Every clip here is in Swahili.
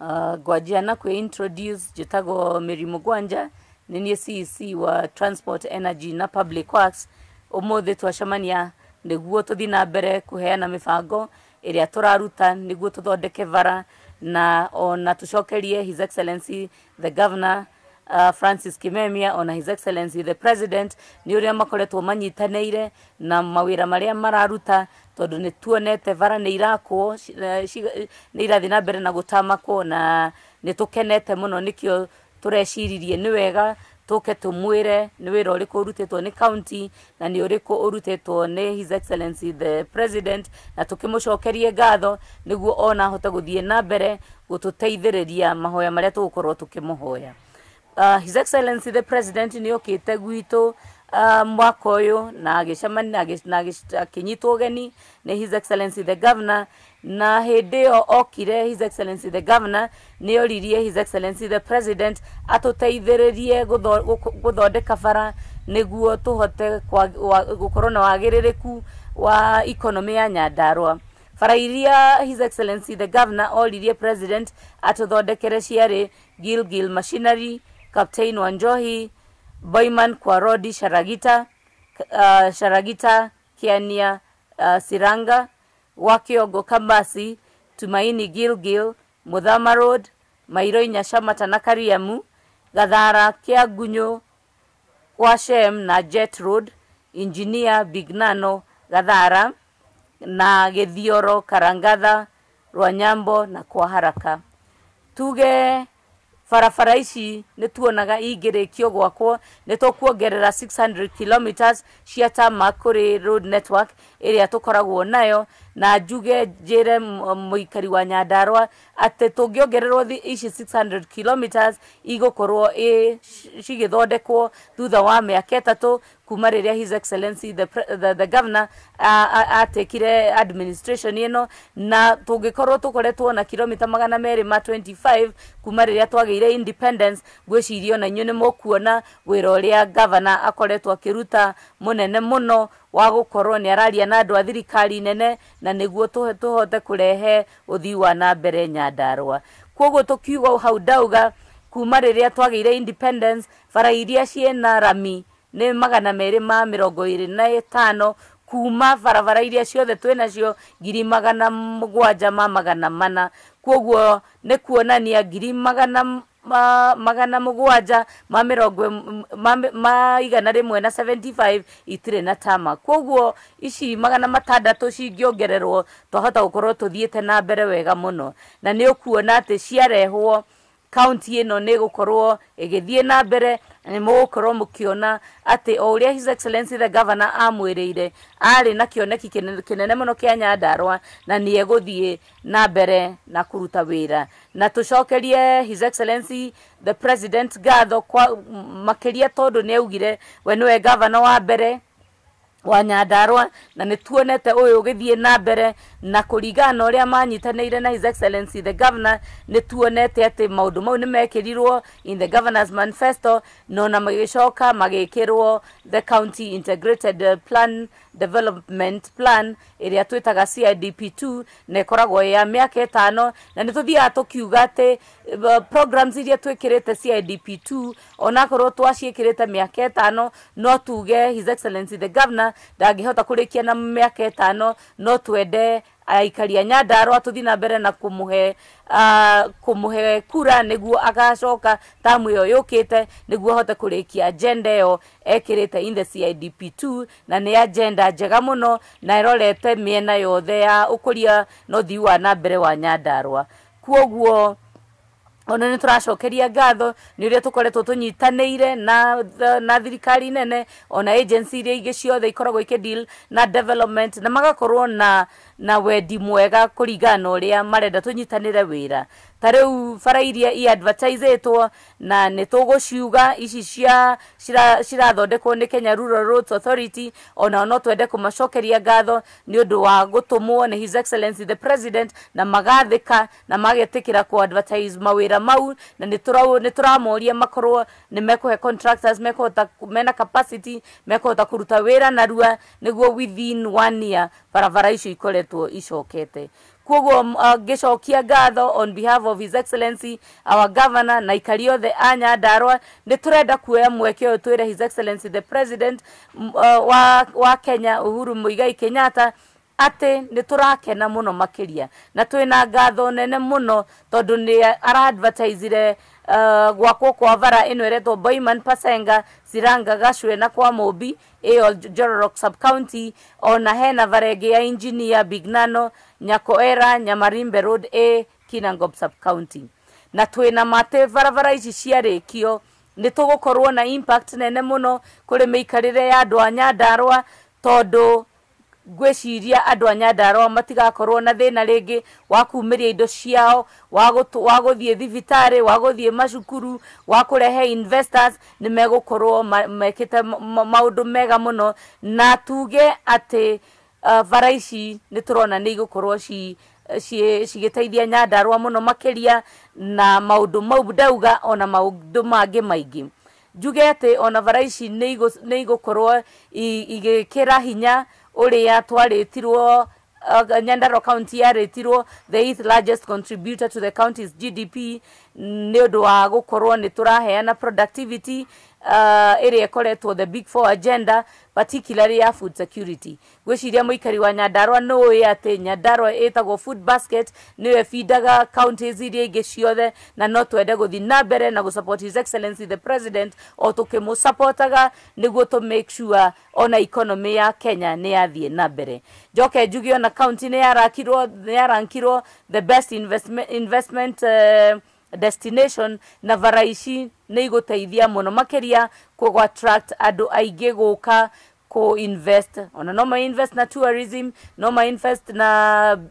uh, gwajia nakwe introduce jitago mirimu gwanja nenie cec e wa transport energy na public works umuthi twacemania niguo tuthi na mbere kuheana mibango iria turaruta niguo tuthondeke vara na ona tucokerie his excellency the governor uh, Francis Kimemia ona his excellency the president ni uria makoretwo manyitanĩire na mawira maria mararuta tondu ni tuonete bara ni irakwo eh, ni irathi na mbere na gå tamakwo na ni tukenete muno nikio no ni kä tå reciririe nä wega tuke tumwire ni wira uriku urutitwo ni county na ni uriku urutitwo ni his excellency the president na tukimucokerie gatho niguo ona hote guthie na mbere gututeithereria mahoya maria tugukorwo tukimuhoya uh, his excellency the president ni okite gwitu mwako um, ũyũ na na akĩnyitwo uh, ũgeni nĩ his excellency the governor na hĩndĩ ĩyo okire his excellency the governor nĩ oririe his excellency the president atũteithĩrĩrie gũthondeka bara nĩguo tuhote gũkorwo na wagĩrĩrĩku wa ikonomĩ ya nyandarua bara iria his excellency the governor oririe president atũthondekere ciarĩ gilgil machinery captain wanjohi Boyman, Kwarodi, Sharagita, uh, Sharagita, Kiania, uh, Siranga, Wakiogo, Kambasi, Tumaini, Gilgil, Mudhama Road, Mairoi, Nyashama na Kariamu, Gathara, Kiagunyo, Washem na Jet Road, Engineer Bignano, Gathara na Githioro, Karangatha, Rwanyambo na kwa haraka tuge barabara ici nä tuonaga ingä kio gwakwo nä tåkuongerera 600 kilometers cia tamak kå rä road network ä rä a tå koragwo nayo na njuge njĩre muikari wa nyandarwa atĩ tũngĩongererwo ici 600 kilometers igũkorwo ĩ cigĩthondekwo thutha wa mĩaka ĩtatũ kuma rĩrĩa his excellency the, the, the governor atekire administration ĩno na tungikorwo tukoretwo na kilomita magana meri ma 25 kuma rĩrĩa twagĩire independence ngwĩciria ona inyuĩ nĩ mũkuona wĩra ũrĩa gavana akoretwo akĩruta mũnene mũno wa gukorwo nä araria na andå a thirikari nene na niguo tå hote kå rehe wa na mbere nyandarwa kwoguo tå kiuga hau ndauga kuma rä rä a twagä independence bara iria ciĩna rami nä magana meri ma mä rongo na ä kuma barabara iria ciothe twinacio ngiri magana mũgwanja ma magana mana kwoguo nĩ kuonania ngiri magana ma, magana mugwanja ma mirongo ma, ma igana rimwe na 75 itirä na tama koguo ici magana matandatå cingäongererwo twahota gå korwo tå thiä te na mbere wega må no na nä å kuona atä ciarehwo county ino ni gukorwo igithie na mbere ni mugukorwo mukiona ati o uria his excellency the governor amwirire ari na kioneki kinene muno kia nyandarwa na ni eguthie na mbere na kuruta wira na tucokerie his excellency the president gatho kwa makiria tondu ni augire we niwe governor wa mbere wa nyandarwa na nä tuonete å yå å gä thiä na mbere na kuringana na uria manyitanĩire na his excellency the governor nĩ tuonete atĩ maũndũ mau nĩ mekĩrirwo in the governor's manifesto na ona magĩcoka magĩkĩrwo the county integrated uh, plan development plan ĩrĩa twĩtaga CIDP2 na ĩkoragwo ya mĩaka ĩtano na nĩ tũthiaga tũkiuga atĩ uh, programs iria twĩkĩrĩte CIDP2 onakorwo twaciĩkĩrĩte mĩaka ĩtano no tuge his excellency the governor ndangĩhota kũrĩkia na mĩaka ĩtano no twende aikari a nyandarwa thiä na mbere na kumuhe uh, kumuhe kura niguo agacoka tamu te nä niguo ahote kurikia agenda iyo te in the CIDP 2 na nä agenda njega muno na irorete miena yothe ya ukuria no thii wa na mbere wa nyandarwa kuoguo ona nä tå racokeria ngatho nä å rä a tå koretwo tå nyitanä ire na, na thirikari nene ona agency iria ingä ciothe ikoragwo ikä deal na development na magakorwo na na wendi mwega kå ringana na å rä a marenda tå nyitanä re wä ra ta riu bara iria iadvertisĩtwo na nĩ tũgũciuga ici cia cirathondekwo nĩ Kenya Rural Roads Authority onao no twende kũmacokeria ngatho nĩ ũndũ wa gũtũmwo nĩ His Excellency the President na magathĩka na magetĩkĩra kũ advertise mawĩra mau na nĩ tũramoria makorwo nĩ mekũhe contractors mekũhota mena capacity mekũhota kũruta wĩra narua nĩguo within one year barabara icio ikoretwo icokete koguo uh, ngicokia ngatho on behalf of his excellency our governor na ikari othe a nyandarua nä tå renda kuoya mweke å yå twä his excellency the president uh, wa, wa kenya uhuru muigai kenyatta atä nä tå rakena må no makä ria na twä na ngatho nene må no tondå nä aradvertisire Uh, gwakwo kwa vara ä no ä boyman pasenga siranga gashwe na kwa mobi ä yo jororok county ona hena bara ä ya injinia bignano nyakoera nyamarimbe road a sub county na twä na matä barabara ici ciarä kio nä tå gå korwo na impact nene må no kå rä mä ikarä re ya andå a nyandarwa tondå ngwĩciria andũ a nyandarwa matigakorwo na thĩna rĩngĩ wa kumĩria indo ciao wa gũthiĩ thibitarĩ wa gũthiĩ macukuru wa kũrehe investors nĩ megũkorwo mekĩte maũndũ mega mũno na tuge atĩ uh, bara ici nĩ tũrona nĩ igũkorwo cigĩteithia nyandarũa mũno makĩria na maũndũ mau ndauga ona maũndũ mangĩ maingĩ njuge atĩ ona bara ici nĩ igũkorwo igĩkĩra hinya uria twaritirwo nyandaro uh, nyandarua county yaritirwo the eighth largest contributor to the county's gdp ni undu wa gukorwo ni turaheana productivity ĩrĩa uh, ĩkoretwo the big four agenda particularly ya food security gwĩciria mũikari wa nyandarwa nũĩ atĩ nyandarwa ĩtagwo food basket nĩyo ĩbindaga counties iria ingĩ ciothe na no twende gũthiĩ na mbere na support his excellency the president o tũkĩmũsapotaga nĩguo tũ make sure ona economy ya kenya nĩ yathiĩ na mbere njoke njuge ona county nĩ yarankirwo the best investment, investment uh, destination na bara ici nä igå teithia må no makä ria gå attract andå aingä gå ka kuinvest wananoma invest na tourism noma invest na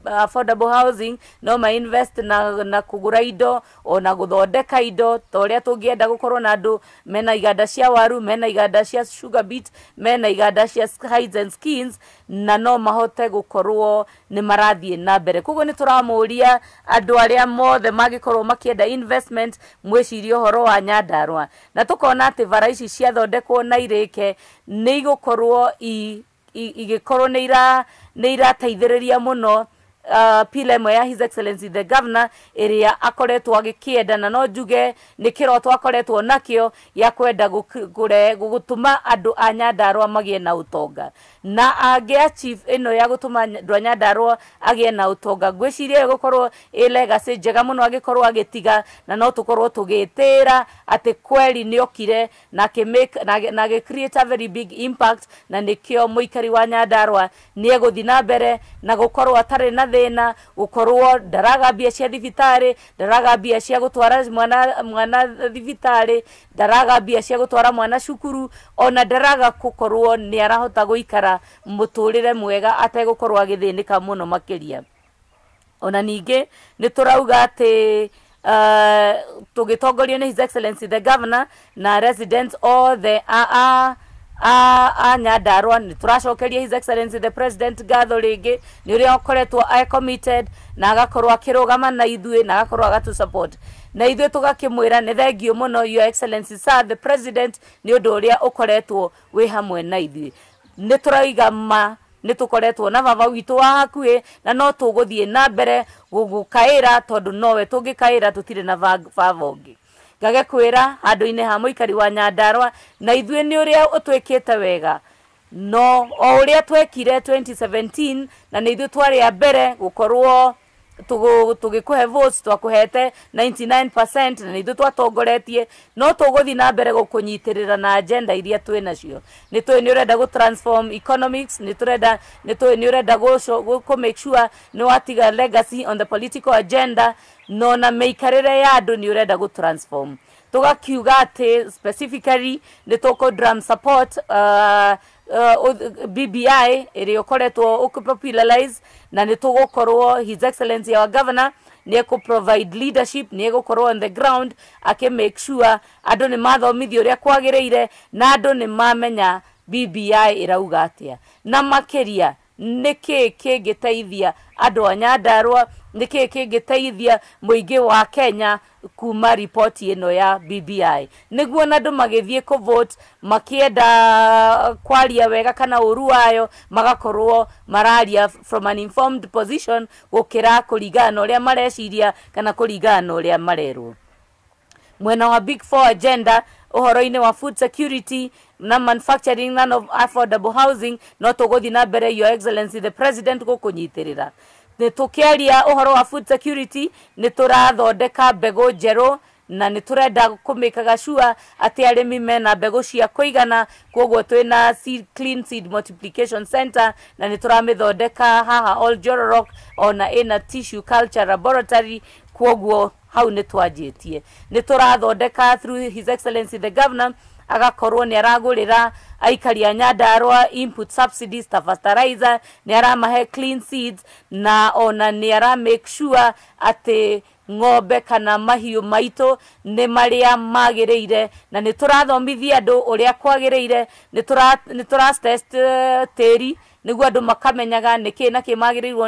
uh, affordable housing noma invest na, na kugura indo ona guthondeka indo ta uria tungienda gukorwo na andu mena iganda cia waru mena iganda cia sugar beet mena iganda cia hides and skins na no mahote gukorwo ni marathiĩ na mbere koguo ni turamuria andu aria mothe magikorwo makienda investment mwicirie horo wa nyandarua na tukona ati bara ici ciathondekwo na irĩke nĩ igũkorwo ikorwo igikorwo neira neirateithereria muno uh, PLM ya His Excellency the Governor iria akoretwo agikienda na no njuge nikiro twakoretwo nakio yakwenda gukure gutuma andu anyandarwa magie na utonga na angä achieve ä no ya gå tå ma andå nyandarwa agä e na å tonga ngwä ciria legacy korwo ä legacä njega no agä korwo agä tiga na no tukorwo korwo tå gä tä okire na ke make na ke create a very big impact na nä kä må ikari wa nyadarwa nä egå na mbere na gå korwo na thä na gå bia mbia cia thibitarä daraga bia cia gutwara mwana, mwana thibitarä ndaraga mbia cia gå twara mwana cukuru ona ndaraga gå korwo nä arahota gå ikara muturire mwega ategukorwa githinika muno makiria ona ningĩ nĩ tũrauga atĩ uh, tũgĩtongorio ni his excellency the governor na residents othe a, a, a, a nyandarua nĩ tũracokeria his excellency the president ngatho rĩngĩ nĩ ũrĩa akoretwo e committed na agakorwo akĩrũgama na ithuĩ na agakorwo agatũ support na ithuĩ tugakimwira ni thengiu muno your excellency sir the president ni ũndũ ũrĩa ũkoretwo wĩ hamwe na ithuĩ nä tå ma nä tå koretwo na baba witå wa hakuä na no tå gå thiä na mbere gå kaä ra tondå nowe tå ngä kaä ra tå tirä na baba å ngage kwä ra handå-inä ha må ikari wa nyandarwa na ithuä nä å rä a å twä kä te wega no o å rä a twekire 2017 na nä ithuä twarä a mbere gå korwo tugikuhe votes twakuhete 99% na nithu twatongoretie no tuguthi na mbere gukunyitirira na agenda iria twi nacio ni twi ni urenda gu transform economics ni turenda ni twi ni urenda gu make sure ni watiga legacy on the political agenda no na meikarire ya andu ni urenda gu transform tugakiuga ati specifically ni tuku drum support uh, uh, BBI ĩrĩa ũkoretwo ũkĩpopularize na nĩ tũgũkorwo his excellency our governor nĩ provide leadership nĩ egũkorwo on the ground make sure andũ nĩ mathomithio ũrĩa ire na andũ nĩ mamenya BBI ĩrauga atĩa na makeria nä kä kĩngĩ teithia andå a muingi nä kä teithia wa kenya kuma ripoti ino ya BBI niguo na andũ magithie kũ vote makĩenda kwaria wega kana ũru wayo magakorwo mararia from an informed position gũkĩra kũringana na ũrĩa mareciria kana kũringana na ũrĩa marerwo mwena wa big four agenda ũhoro-inĩ wa food security na manufacturing na of affordable housing no tuguthi na mbere your excellency the president gukunyitirira nä tå kä aria å horo wa food security nä tå rathondeka mbegå njerå na nä tå renda kå mä kaga cua atä arä mena mbegå cia kuigana igana koguo twä na clean seed multiplication center na nä tå ramä thondeka haha all jororok ona ä na tissue culture laboratory koguo hau nä twanjä tie nä tå rathondeka through his excellency the governor agakorwo nä aragå aikari a nyandarwa input subsidies ta fertilizer nä aramahe clean seeds na ona nä ara make sure atä ng'ombe kana mahiũ maitũ nĩ marĩa magĩrĩire na a kwagä rä ire nä tå tũratest nä guo andå makamenyaga nä kä na å cio wagä rä irwo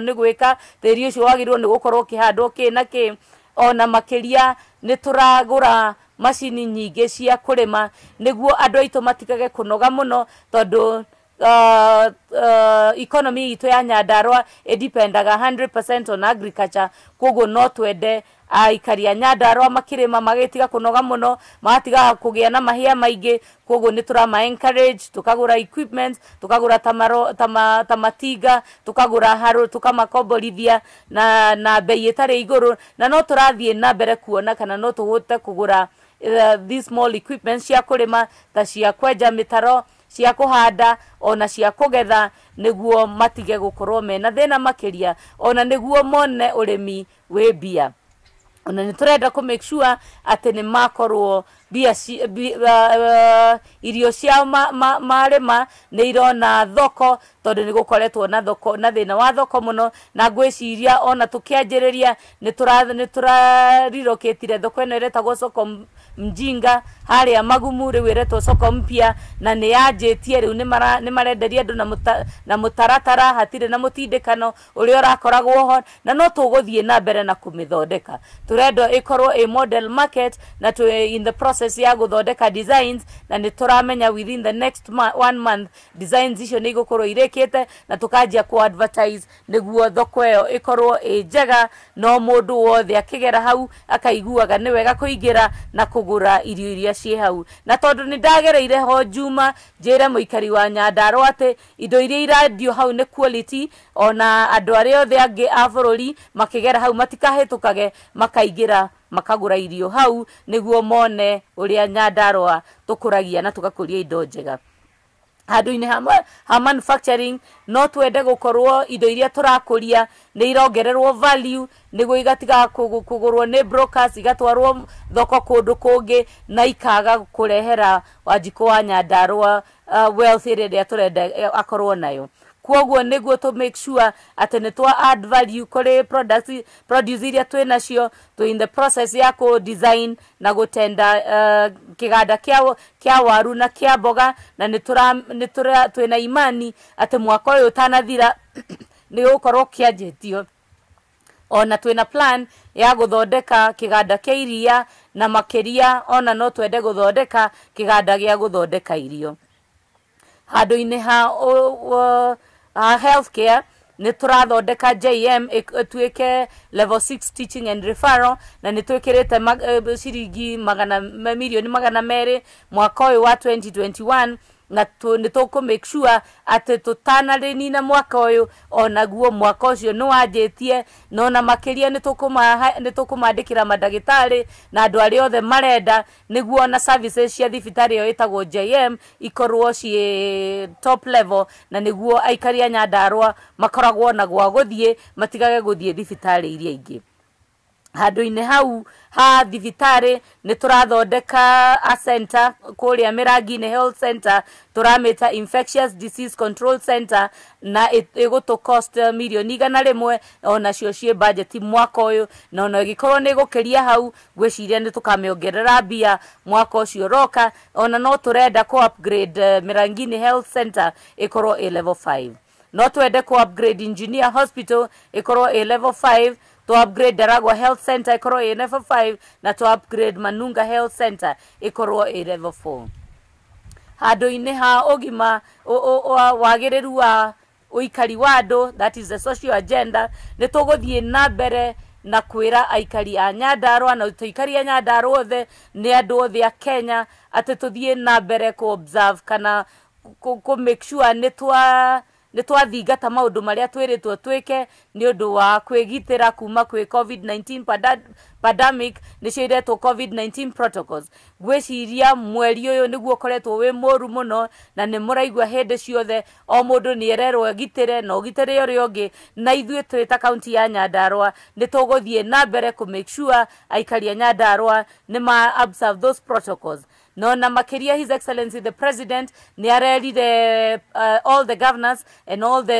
nä gå korwo kä handwo kä na kä ona tå ragå ra macini nyingä cia kå rä ma nä guo andå aitå matigage kå noga må no tondå Uh, uh, economy itå ya nyandarwa ĩdependaga 100% on agriculture koguo no twende uh, aikari a nyandarwa makĩrĩma magĩtiga kunoga muno magatiga kũgĩa na mahia maingi koguo ni turama encourage tukagura equipment tukagura tamaro tama, tamatinga tũkagũra harũ tũkamakomborithia na na beyetare ĩtarĩ na no turathie na mbere kuona kana no tuhote kugura uh, these small equipment cia kurima ta cia kwenja mitaro cia kuhanda ona cia kugetha niguo matige korwo mena makä ria ona niguo mone mi wä mbia ona nä tå renda kå make sure atä nä makorwo bia si, bi, uh, uh, irio ciao marĩma nĩ irona thoko tondu ni gukoretwo na thoko na thina wa thoko muno na ngwĩciria ona tũkĩanjĩrĩria nĩ tũrarirũkĩtire thoko ĩno ĩretagwo soko mjinga harĩa magumu rĩu ĩretwo soko mpya na nĩ yanjĩtie rĩu ni marenderia andũ na mutaratara hatire na mutindikano ũrĩa urakoragwo ho na no tuguthie na mbere na kumithondeka tũrenda ikorwo ĩ model market na in the process process ya guthondeka designs na nä tå ramenya within the next one month designs icio nä igåkorwo irä na tå kanjia kå advertise nä thoko ä yo ä korwo ä njega no må ndå wothe akä hau akaiguaga nä wega kũingĩra na kũgũra irio iria ciĩ hau na tondå nä ndagereire ho juma njĩre muikari wa nyandarũa atä indo iria irandio hau nä quality ona andũ arĩa othe angĩ a bũrũri makĩgera hau matikahĩtũkage makaingĩra makagura irio hau nĩguo mone ũrĩa nyandarũa tũkũragia na tũgakũria indo njega handũ-inĩ ha manufacturing no twende gũkorwo indo iria tũrakũria nĩ irongererwo value nĩguo igatigaga kũgũrwo nĩ brokers igatwarwo thoko kũndũ kũngĩ na ikaga kũrehera wanjikũ wa nyandarwa uh, wealth ĩrĩa tũrenda akorwo nayo kwoguo nĩguo to make sure atĩ nĩ twa add value kũrĩ products produce iria twĩ nacio to in the process ya kũ design na gũtenda uh, kĩganda kĩa kĩa waru na kĩa boga na nĩ tũra nĩ tũra twĩna imani atĩ mwaka ũyũ ũtanathira nĩ ũgũkorwo kĩanjĩtio ona na plan ya gũthondeka kĩganda kĩa iria na makĩria ona no twende gũthondeka kĩganda gĩa gũthondeka irio handũ-inĩ ha uh, uh, healthcare nä tå rathondeka jm ĩtuĩke uh, level 6 teaching and referral na nä twä kä mag, uh, ciringi magana, milioni magana merä mwaka yå wa 2021 na nä tå kå make sure atä tå tanarä nina mwaka å yå onaguo mwaka å cio nä wanjä tie na ona makä ria nä tå kå mandä kä ra mandagä tarä na andå arä othe marenda nä guo ona cia thibitarä ä yo ä tagwo jm ikorwo ciä top level na nä guo aikari anyandarwa nyandarwa makoragwo na gwa gå thiä matigage gå thiä thibitarä iria ingä handå-inä hau ha thibitarä nä tå rathondeka acenta kå rä a mä rangi health center tå ramä ta infectious disease control center na ä gå tå cost mirioni igana rä mwe onacio ciä bajeti mwaka å yå na ona ä gä korwo nä gå kä ria hau gwä ciria nä tå kamä ongerera mbia mwaka å cio roka ona no tå renda kå upgrade eh, mä rangi-inä health center ä korwo ä level 5 no twende kå upgrade engineer hospital ä korwo ä level 5 to upgrade daragwa health center ikorwo i level 5 na to upgrade manunga health center ikorwo i level 4 handå ine ha ogima gima wagä rä ru wa uikari wa andå that is the social agenda nä tågå thiä na mbere na kwira aikari a nyandarwa na tuikari a nyandarwa othe nä andå othe a kenya atä tå na mbere kå observe kana kå make sure nä twa nä twathingata maå ndå marä a twä rä two twä ke nä å ndå wa kwä gitä ra kuma kwä covid-19 pandemic nä cio iretwo covid-19 protocols gwäciria mweri å yå nä guo koretwo wä må ru må no na nä må raigua hä ndä ciothe o må ndå nä ererwo gitä re na å gitä rä å rä å ngä na ithuä twä ta kaunti ya nyandarwa nä gå thiä na mbere kå make sure nyandarwa nä ma observe those protocols no na makeria his excellency the president ni arerire uh, all the governors and all the,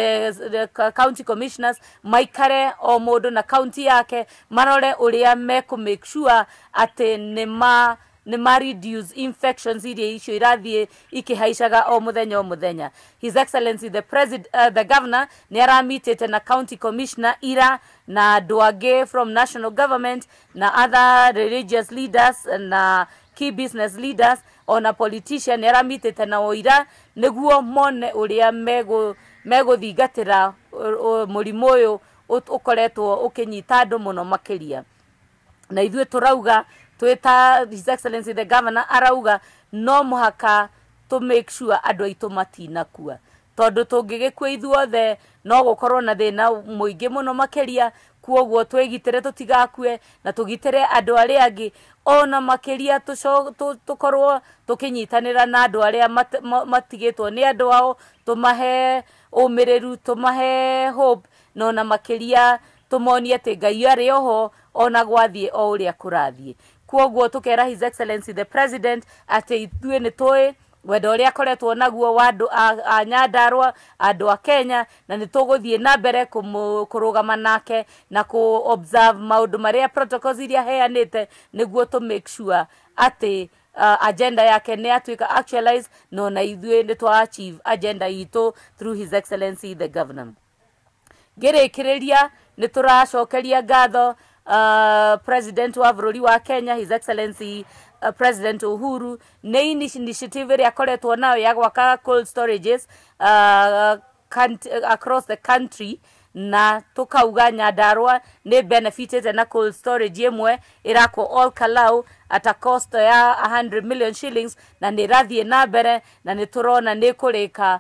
the county commissioners maikare o mundu na county yake marore uria meku make sure ati ni ma nä ma reduce infections iria icio irathiä ikihaicaga o muthenya o muthenya his excellency the president uh, the governor nä aramitite na county commissioner ira na duage from national government na other religious leaders na key business leaders ona politician nĩaramitĩtana ũira nĩguo mone ũrĩa megũthingatĩra mũrimũ ũyũ ũkoretwo ũkĩnyita andũ mũno makĩria na ithuĩ tũrauga twĩ ta his excellency the governor arauga no mũhaka tũ make sure andũ aitå matinakua gä kua ithuothe no korwo na ria mũingĩ twä gitä re tå tigakue na tũgitĩre andũ arĩa angä ona makiria tukorwo tukinyitanira na andu aria matigitwo ni andu ao tumahe umiriru tumahe hope na ona makiria tumonie ati ngai ari oho ona gwathie o uria kurathie koguo tukera his excellency the president ati ithuĩ ni tũĩ wendo ũrĩa akoretwo naguo wa andũ a nyandarwa andu a kenya na nĩ na mbere kurugama nake na ku observe maũndũ maria protocols iria heanĩte niguo to make sure atĩ uh, agenda yake nĩ atuika actualize no na ona ni to achieve agenda ito through his excellency the governor ngĩrĩkĩrĩria nĩ tũracokeria ngatho uh, president wa bururi wa kenya his excellency Uh, president uhuru nä initiative ä rä akoretwo nayo ya gwaka cold storages uh, uh, across the country na tukauga nyandarwa ni benefitete na cold storage imwe irakwo all kalau at a cost ya 100 million shillings na ni rathie na mbere na ni turona ni kurika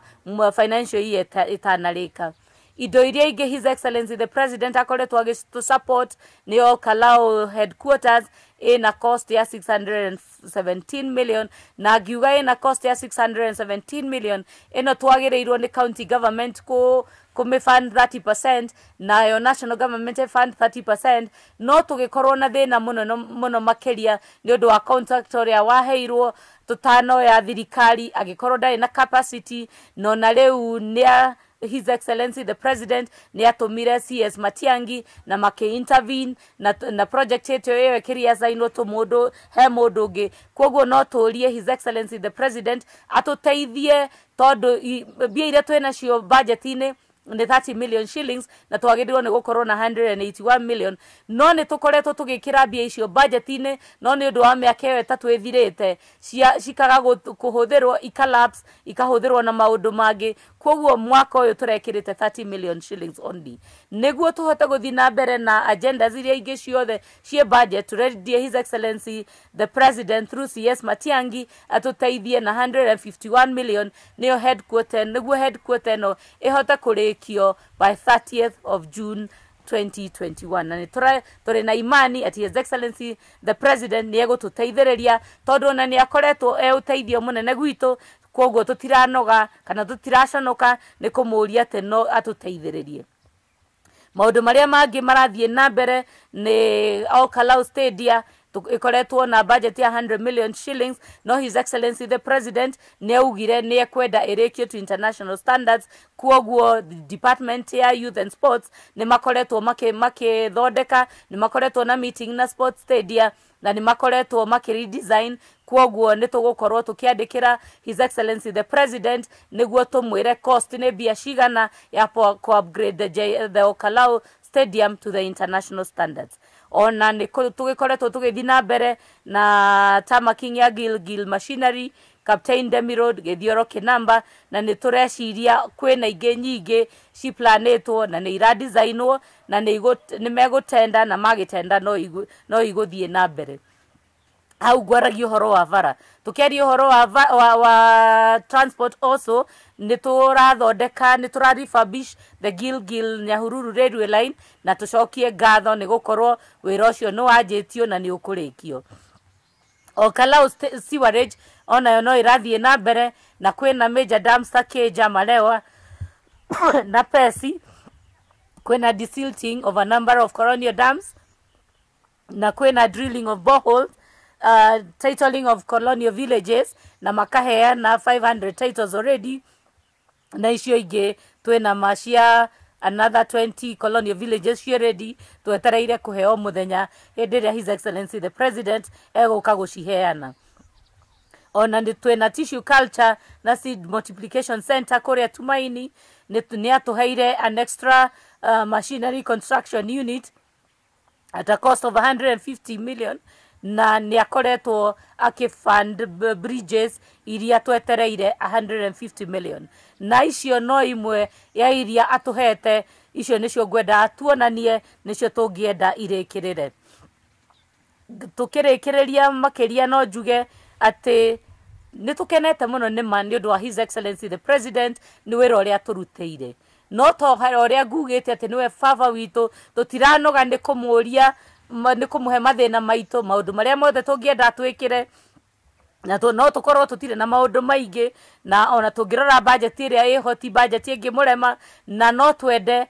financial year itanarika indo iria ingä his excellency the president akoretwo agä tå support nä all kalau headquarters ina cost ya 617 million na ngiuga ina cost ya 617 million ĩno twagĩrĩirwo ni county government kumi fund 30 nayo national government fund 30 no tũgĩkorwo na thĩna mũno muno makĩria ni ũndũ wa contract ũrĩa waheirwo tutano ya thirikari agĩkorwo ndarĩ na capacity no na rĩu nĩa His Excellency the President niatumire tumire CS Matiangi na make intervene na, na project yetu yo yekiria zainwo tu mundu he mundu ungi koguo no turie His Excellency the President atuteithie tondu mbia iria twinacio budgetinä nä 30 million shillings na twagä nä gå na 181 million no nä tå koretwo tå gä kä ra mbia icio budgetinä no nä å ndå wa mä aka ä yo ĩtatwä thirä te cikaga kå hå thä rwo ikahå thä rwo na maå ndå mangä koguo mwaka uyu turekirite 30 million shillings only neguo tuhote guthii na mbere na agenda ziria ingi ciothe cie budget turedie his excellency the president through cs matiangi atuteithie na 151 million niyo headquarter neguo headquarter no ihote kurikio by 30th of june 2021 na nä tå na imani at his excellency the president nä egå tå teithä ni akoretwo e teithio munene nene koguo tutiranoga kana tutiraconoka nä kå må ria atä no atuteithiririe maundu maria mangi marathie na mbere ni Alcalau Stadia ikoretwo na budget ya 100 million shillings no his excellency the president nä augire nä ekwenda ärä to international standards kuoguo department ya youth and sports nä makoretwo makä thondeka nä makoretwo na meeting na sports stadia na nä makoretwo makä kwoguo nä tå gå korwo tå kä andä kä ra his excellency the president nä tumwä re cost nä mbia cigana ya upgrade the, the okalau stadium to the international standards ona nä tå gä koretwo tå gä thiä na mbere na tamaking ya gilgil machinery Captain Demirod Githioro Kinamba na nä tå reciria kwä na ingä nyingä ciplanätwo na nä iradisainwo na ni megå tenda na magä tenda no iguthie na mbere hau ngwaragia uhoro wa vara tukiaria uhoro wa, wa, wa transport also nä tå rathondeka nä tå rarefurbish the gilgil nyahururu railway line na tå cokie ngatho nä gå korwo wä cio nä wanjä na nä å kå rä siwarage onayo no irathiĩ na mbere na na major damster kĩja malewa na pesi na desilting of a number of colonial dams na na drilling of boreholes uh, titling of colonial villages na na 500 titles already na icio ingĩ twĩna na cia another 20 colonial villages cio ready twetereire kũheo mũthenya hĩndĩ ĩrĩa his excellency the president egũka gũciheana ona nitwe na tissue culture na seed multiplication center korea tumaini niatuheire an extra uh, machinery construction unit at a cost of 150 million na nä akoretwo akifund bridges iria twetereire 150 million na icio no imwe ya iria atuhete icio nicio ngwenda tuonanie nicio rä ria makä ria no njuge atĩ nĩ tũkenete mũno nĩ ma nĩ ndå wa his excellency the president nĩ wĩra ũrĩa tũrutĩire no to ũrĩa ngugĩte atĩ nĩwe baba kå må he mathä na maitå maå ndå marä a mothe kä re na no tå tire na maũndũ maingĩ na ona ä bajeti ĩrĩa ĩho ti må rema na no twende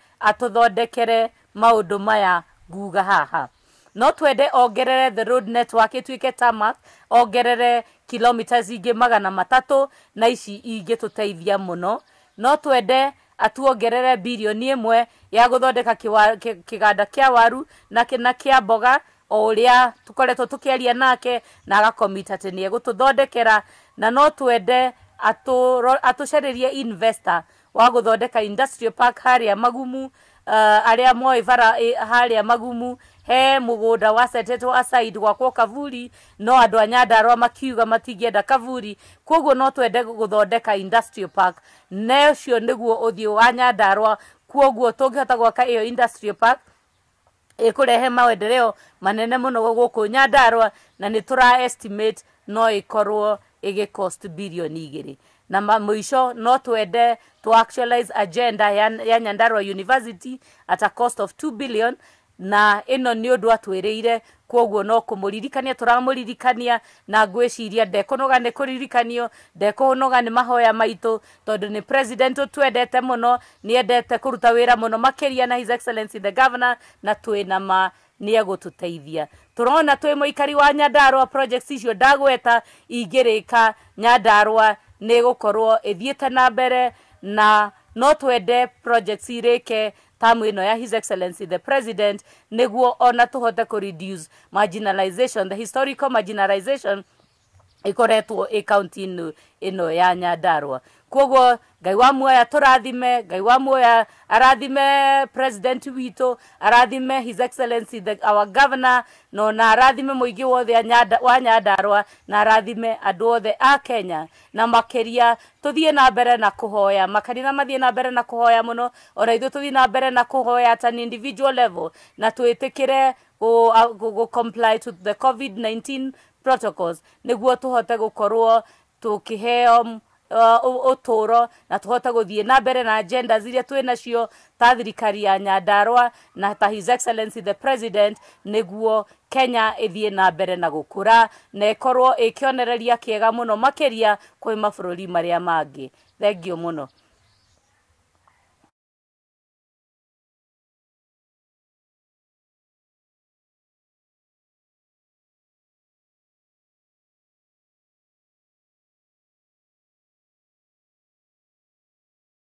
maå ndå maya nguga haha no twende ongerere the road network ĩtuĩke tamak ongerere kilometers ingĩ magana matatu na ici tuteithia muno no twende atuongerere bilioni ĩmwe ya guthondeka kiganda kia waru na kina kia mboga o ũrĩa tũkoretwo tũkĩaria nake na agakomita atĩ nĩ egũtũthondekera na no twende atũcererie investor wa guthondeka industrial park haria magumu uh, arĩa moĩ bara e, a magumu he mũgũnda wacetetwo aside gwakwo kavuri no andå a nyandarũa makiuga matingĩenda kavuri koguo no twende gũthondeka industrial park na ũcio nĩguo ũthiũ wa nyandarũa kwoguo tũngĩhota gwaka ä industrial park ĩkũrehe maendeleo manene gå kå nyandarwa na nä tå estimate no ĩkorwo ĩgĩ cost igä rä na mwisho no tuende to actualize agenda ya, ya nyandarua university at a cost of 2 billion na ĩno ni ũndũ atwĩrĩire kwoguo no kumuririkania turamuririkania na ngwĩciria ndekũnoga nĩ kũririkanio ndekũnoga nĩ mahoya maitũ tondu ni president twendete mũno ni endete kuruta wira mũno makĩria na his excellency the governor na twĩna ma ni egũtũteithia tũrona twĩ mũikari wa nyandarua projects icio ndagweta ingĩrĩka nyandarua nä gå korwo ä thiä na mbere na no twende projects irike tamu ino ya his excellency the president niguo ona tuhote ku reduce marginalization the historical marginalization ikoretwo ä kaunti ino ya nyandarwa koguo ngai wa muoya turathime ngai wa muoya arathime president witå arathime his excellency the, our governor no na arathime muingi wothe wa nyandarwa na arathime andu othe a kenya na makeria tuthie na mbere na kuhoya makari na mathie na mbere na kuhoya muno ona ithu tuthie na mbere na kuhoya at an individual level na twitikire gå comply to the covid 19 protocols niguo tuhote gukorwo tukiheo uturo na tuhota guthie na mbere na agenda iria twi nacio ta thirikari ya nyandarua na ta his excellency the president niguo kenya ithie na mbere na gukura na ikorwo ikionereria kiega muno makiria kwi mabururi maria mangi thengio muno